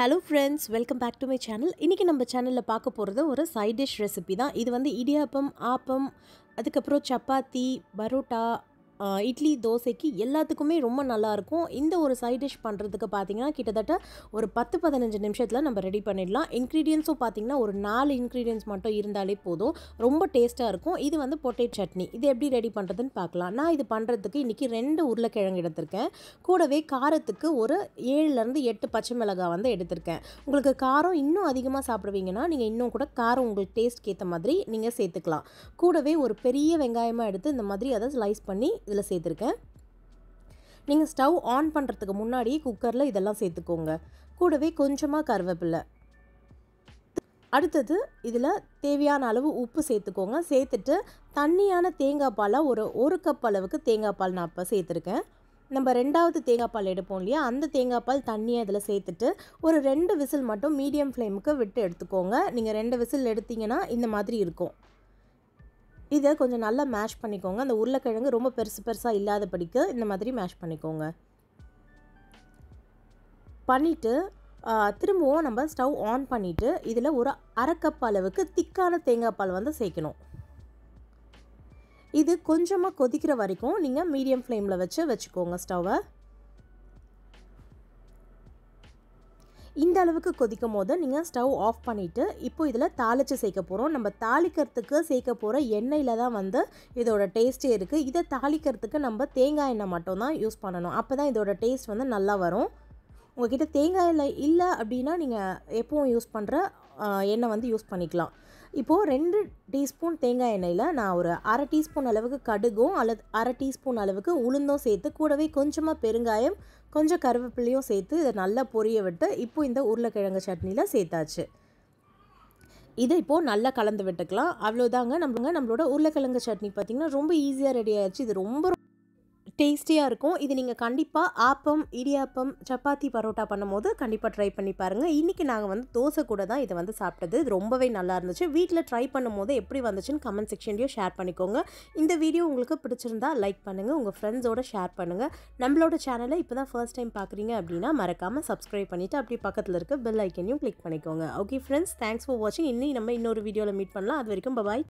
hello friends welcome back to my channel இன்றைக்கி நம்ம சேனலில் பார்க்க போகிறது ஒரு சைட் டிஷ் ரெசிபி தான் இது வந்து இடியாப்பம் ஆப்பம் அதுக்கப்புறம் சப்பாத்தி பரோட்டா இட்லி தோசைக்கு எல்லாத்துக்குமே ரொம்ப நல்லாயிருக்கும் இந்த ஒரு சைட் டிஷ் பண்ணுறதுக்கு பார்த்தீங்கன்னா கிட்டத்தட்ட ஒரு பத்து பதினஞ்சு நிமிஷத்தில் நம்ம ரெடி பண்ணிடலாம் இன்க்ரீடியன்ஸும் பார்த்திங்கன்னா ஒரு நாலு இன்க்ரீடியன்ஸ் மட்டும் இருந்தாலே போதும் ரொம்ப டேஸ்ட்டாக இருக்கும் இது வந்து பொட்டேட் சட்னி இது எப்படி ரெடி பண்ணுறதுன்னு பார்க்கலாம் நான் இது பண்ணுறதுக்கு இன்றைக்கி ரெண்டு உருளைக்கிழங்கு எடுத்திருக்கேன் கூடவே காரத்துக்கு ஒரு ஏழுலேருந்து எட்டு பச்சை மிளகாய் வந்து எடுத்திருக்கேன் உங்களுக்கு காரம் இன்னும் அதிகமாக சாப்பிடுவீங்கன்னா நீங்கள் இன்னும் கூட காரம் உங்களுக்கு டேஸ்ட்க்கு ஏற்ற மாதிரி நீங்கள் சேர்த்துக்கலாம் கூடவே ஒரு பெரிய வெங்காயமாக எடுத்து இந்த மாதிரி அதை ஸ்லைஸ் பண்ணி இதில் சேர்த்துருக்கேன் நீங்கள் ஸ்டவ் ஆன் பண்ணுறதுக்கு முன்னாடி குக்கரில் இதெல்லாம் சேர்த்துக்கோங்க கூடவே கொஞ்சமாக கருவேப்பில்லை அடுத்தது இதில் தேவையான அளவு உப்பு சேர்த்துக்கோங்க சேர்த்துட்டு தண்ணியான தேங்காய் பாலை ஒரு ஒரு கப் அளவுக்கு தேங்காய் பால் நான் இப்போ சேர்த்துருக்கேன் நம்ம ரெண்டாவது தேங்காய் பால் எடுப்போம் இல்லையா அந்த தேங்காய் பால் தண்ணியை இதில் சேர்த்துட்டு ஒரு ரெண்டு விசில் மட்டும் மீடியம் ஃப்ளேமுக்கு விட்டு எடுத்துக்கோங்க நீங்கள் ரெண்டு விசில் எடுத்தீங்கன்னா இந்த மாதிரி இருக்கும் இதை கொஞ்சம் நல்லா மேஷ் பண்ணிக்கோங்க அந்த உருளைக்கிழங்கு ரொம்ப பெருசு பெருசாக இல்லாதபடிக்கு இந்த மாதிரி மேஷ் பண்ணிக்கோங்க பண்ணிவிட்டு திரும்பவும் நம்ம ஸ்டவ் ஆன் பண்ணிவிட்டு இதில் ஒரு அரைக்கப் அளவுக்கு திக்கான தேங்காய் பால் வந்து சேர்க்கணும் இது கொஞ்சமாக கொதிக்கிற வரைக்கும் நீங்கள் மீடியம் ஃப்ளேமில் வச்சு வச்சுக்கோங்க ஸ்டவ்வை இந்த அளவுக்கு கொதிக்கும் போது நீங்கள் ஸ்டவ் ஆஃப் பண்ணிவிட்டு இப்போ இதில் தாளித்து சேர்க்க போகிறோம் நம்ம தாளிக்கிறதுக்கு சேர்க்க போகிற எண்ணெயில் தான் வந்து இதோட டேஸ்ட்டே இருக்குது இதை தாளிக்கிறதுக்கு நம்ம தேங்காய் எண்ணெய் மட்டும் தான் யூஸ் பண்ணணும் அப்போ தான் இதோட டேஸ்ட் வந்து நல்லா வரும் உங்கள்கிட்ட தேங்காய் எண்ணெய் இல்லை அப்படின்னா நீங்கள் எப்பவும் யூஸ் பண்ணுற எண்ணெய் வந்து யூஸ் பண்ணிக்கலாம் இப்போது ரெண்டு டீஸ்பூன் தேங்காய் எண்ணெயில் நான் ஒரு அரை டீஸ்பூன் அளவுக்கு கடுகும் அல்லது அரை டீஸ்பூன் அளவுக்கு உளுந்தும் சேர்த்து கூடவே கொஞ்சமாக பெருங்காயம் கொஞ்சம் கருவேப்பிலையும் சேர்த்து இதை நல்லா பொரிய விட்டு இப்போ இந்த உருளைக்கிழங்கு சட்னியில் சேர்த்தாச்சு இதை இப்போது நல்லா கலந்து விட்டுக்கலாம் அவ்வளோதாங்க நம்மங்க நம்மளோட உருளைக்கிழங்கு சட்னி பார்த்திங்கன்னா ரொம்ப ஈஸியாக ரெடி ஆயிடுச்சு இது ரொம்ப டேஸ்டியாக இருக்கும் இது நீங்கள் கண்டிப்பாக ஆப்பம் இடியாப்பம் சப்பாத்தி பரோட்டா பண்ணும்போது கண்டிப்பாக ட்ரை பண்ணி பாருங்கள் இன்றைக்கி நாங்கள் வந்து தோசை கூட தான் இதை வந்து சாப்பிட்டது ரொம்பவே நல்லா இருந்துச்சு வீட்டில் ட்ரை பண்ணும்போது எப்படி வந்துச்சுன்னு கமெண்ட் செக்ஷன்லேயும் ஷேர் பண்ணிக்கோங்க இந்த வீடியோ உங்களுக்கு பிடிச்சிருந்தா லைக் பண்ணுங்கள் உங்கள் ஃப்ரெண்ட்ஸோட ஷேர் பண்ணுங்கள் நம்மளோட சேனலை இப்போ தான் ஃபர்ஸ்ட் டைம் பார்க்குறீங்க அப்படின்னா மறக்காமல் சப்ஸ்கிரைப் பண்ணிவிட்டு அப்படியே பக்கத்தில் இருக்க பெல் ஐக்கனையும் கிளிக் பண்ணிக்கோங்க ஓகே ஃப்ரெண்ட்ஸ் தேங்க்ஸ் ஃபார் வாட்சிங் இன்னும் நம்ம இன்னொரு வீடியோவில் மீட் பண்ணலாம் அது வரைக்கும் பபாய்